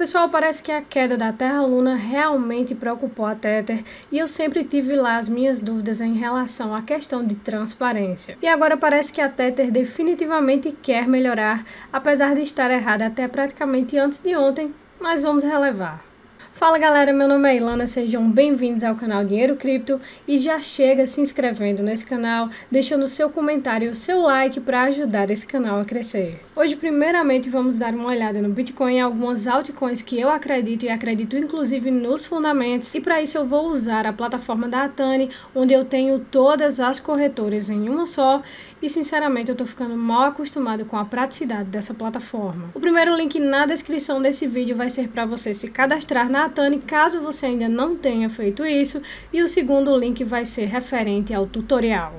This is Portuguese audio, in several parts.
Pessoal, parece que a queda da Terra-Luna realmente preocupou a Tether e eu sempre tive lá as minhas dúvidas em relação à questão de transparência. E agora parece que a Tether definitivamente quer melhorar, apesar de estar errada até praticamente antes de ontem, mas vamos relevar. Fala galera, meu nome é Ilana, sejam bem-vindos ao canal Dinheiro Cripto e já chega se inscrevendo nesse canal, deixando seu comentário, e seu like para ajudar esse canal a crescer. Hoje primeiramente vamos dar uma olhada no Bitcoin e algumas altcoins que eu acredito e acredito inclusive nos fundamentos e para isso eu vou usar a plataforma da Atani, onde eu tenho todas as corretoras em uma só e sinceramente eu tô ficando mal acostumado com a praticidade dessa plataforma. O primeiro link na descrição desse vídeo vai ser para você se cadastrar na caso você ainda não tenha feito isso, e o segundo link vai ser referente ao tutorial.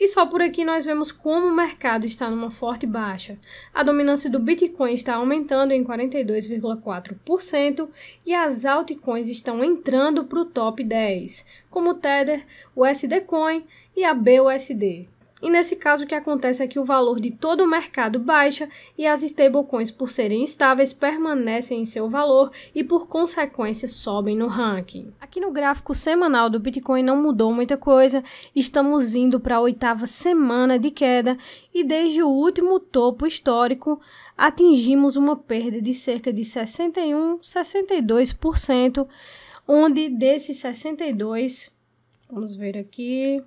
E só por aqui nós vemos como o mercado está numa forte baixa. A dominância do Bitcoin está aumentando em 42,4% e as altcoins estão entrando para o top 10, como o Tether, o SD Coin e a BUSD. E nesse caso, o que acontece é que o valor de todo o mercado baixa e as stablecoins, por serem estáveis, permanecem em seu valor e, por consequência, sobem no ranking. Aqui no gráfico semanal do Bitcoin não mudou muita coisa, estamos indo para a oitava semana de queda e, desde o último topo histórico, atingimos uma perda de cerca de 61, 62%, onde desses 62%, vamos ver aqui,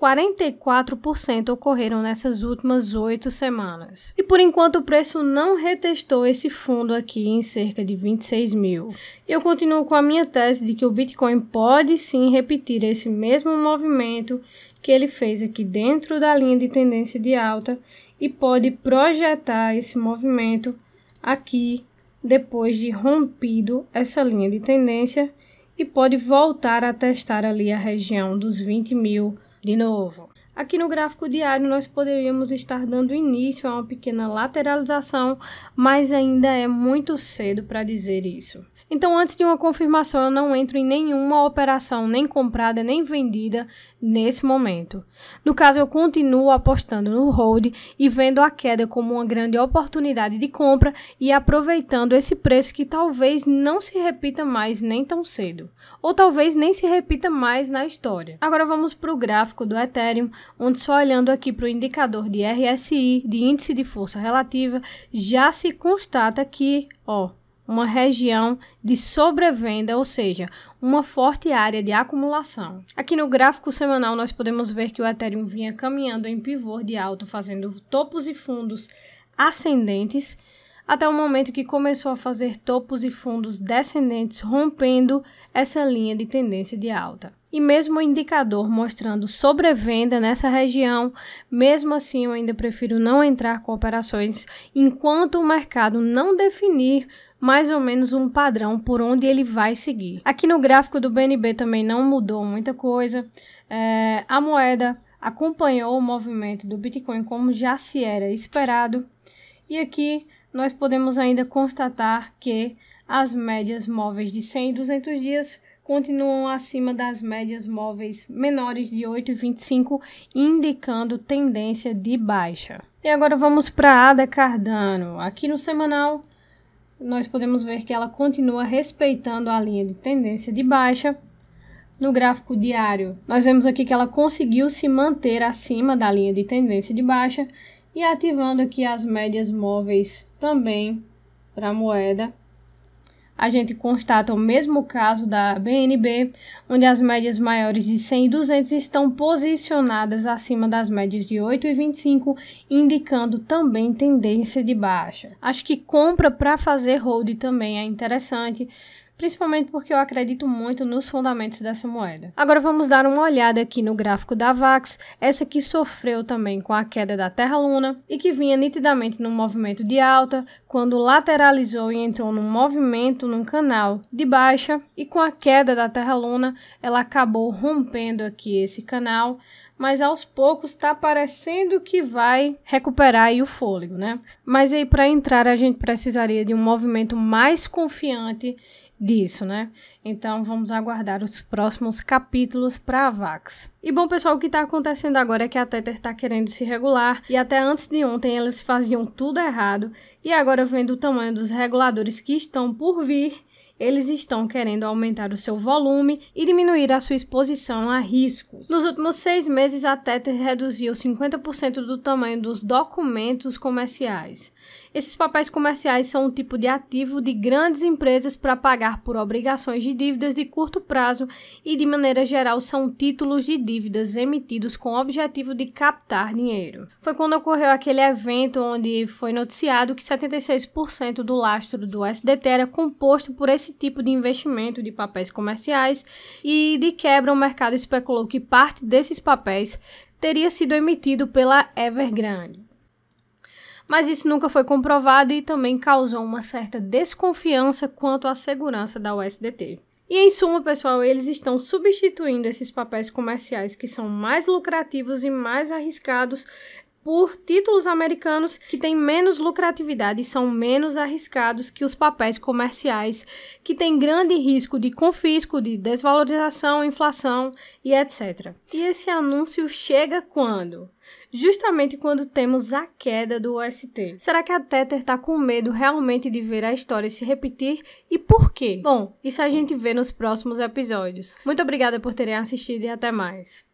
44% ocorreram nessas últimas oito semanas. E por enquanto o preço não retestou esse fundo aqui em cerca de 26 mil. Eu continuo com a minha tese de que o Bitcoin pode sim repetir esse mesmo movimento que ele fez aqui dentro da linha de tendência de alta e pode projetar esse movimento aqui depois de rompido essa linha de tendência e pode voltar a testar ali a região dos 20 mil de novo, aqui no gráfico diário nós poderíamos estar dando início a uma pequena lateralização, mas ainda é muito cedo para dizer isso. Então, antes de uma confirmação, eu não entro em nenhuma operação, nem comprada, nem vendida nesse momento. No caso, eu continuo apostando no hold e vendo a queda como uma grande oportunidade de compra e aproveitando esse preço que talvez não se repita mais nem tão cedo, ou talvez nem se repita mais na história. Agora vamos para o gráfico do Ethereum, onde só olhando aqui para o indicador de RSI, de índice de força relativa, já se constata que, ó, uma região de sobrevenda, ou seja, uma forte área de acumulação. Aqui no gráfico semanal nós podemos ver que o Ethereum vinha caminhando em pivô de alta, fazendo topos e fundos ascendentes, até o momento que começou a fazer topos e fundos descendentes, rompendo essa linha de tendência de alta. E mesmo o indicador mostrando sobrevenda nessa região, mesmo assim eu ainda prefiro não entrar com operações enquanto o mercado não definir mais ou menos um padrão por onde ele vai seguir. Aqui no gráfico do BNB também não mudou muita coisa. É, a moeda acompanhou o movimento do Bitcoin como já se era esperado. E aqui nós podemos ainda constatar que as médias móveis de 100 e 200 dias continuam acima das médias móveis menores de e 25, indicando tendência de baixa. E agora vamos para a ADA Cardano. Aqui no semanal, nós podemos ver que ela continua respeitando a linha de tendência de baixa. No gráfico diário, nós vemos aqui que ela conseguiu se manter acima da linha de tendência de baixa e ativando aqui as médias móveis também para a moeda a gente constata o mesmo caso da BNB, onde as médias maiores de 100 e 200 estão posicionadas acima das médias de 8 e 25, indicando também tendência de baixa. Acho que compra para fazer hold também é interessante, principalmente porque eu acredito muito nos fundamentos dessa moeda. Agora vamos dar uma olhada aqui no gráfico da VAX, essa que sofreu também com a queda da Terra-Luna e que vinha nitidamente num movimento de alta, quando lateralizou e entrou num movimento num canal de baixa e com a queda da Terra-Luna ela acabou rompendo aqui esse canal mas aos poucos está parecendo que vai recuperar o fôlego, né? Mas aí para entrar a gente precisaria de um movimento mais confiante disso, né? Então vamos aguardar os próximos capítulos para a Vax. E bom, pessoal, o que está acontecendo agora é que a Tether está querendo se regular e até antes de ontem eles faziam tudo errado e agora vendo o tamanho dos reguladores que estão por vir, eles estão querendo aumentar o seu volume e diminuir a sua exposição a riscos. Nos últimos seis meses, a Tether reduziu 50% do tamanho dos documentos comerciais. Esses papéis comerciais são um tipo de ativo de grandes empresas para pagar por obrigações de dívidas de curto prazo e, de maneira geral, são títulos de dívidas emitidos com o objetivo de captar dinheiro. Foi quando ocorreu aquele evento onde foi noticiado que 76% do lastro do SDT era composto por esse tipo de investimento de papéis comerciais e, de quebra, o mercado especulou que parte desses papéis teria sido emitido pela Evergrande mas isso nunca foi comprovado e também causou uma certa desconfiança quanto à segurança da USDT. E em suma, pessoal, eles estão substituindo esses papéis comerciais que são mais lucrativos e mais arriscados por títulos americanos que têm menos lucratividade e são menos arriscados que os papéis comerciais, que têm grande risco de confisco, de desvalorização, inflação e etc. E esse anúncio chega quando? Justamente quando temos a queda do OST. Será que a Tether está com medo realmente de ver a história se repetir e por quê? Bom, isso a gente vê nos próximos episódios. Muito obrigada por terem assistido e até mais.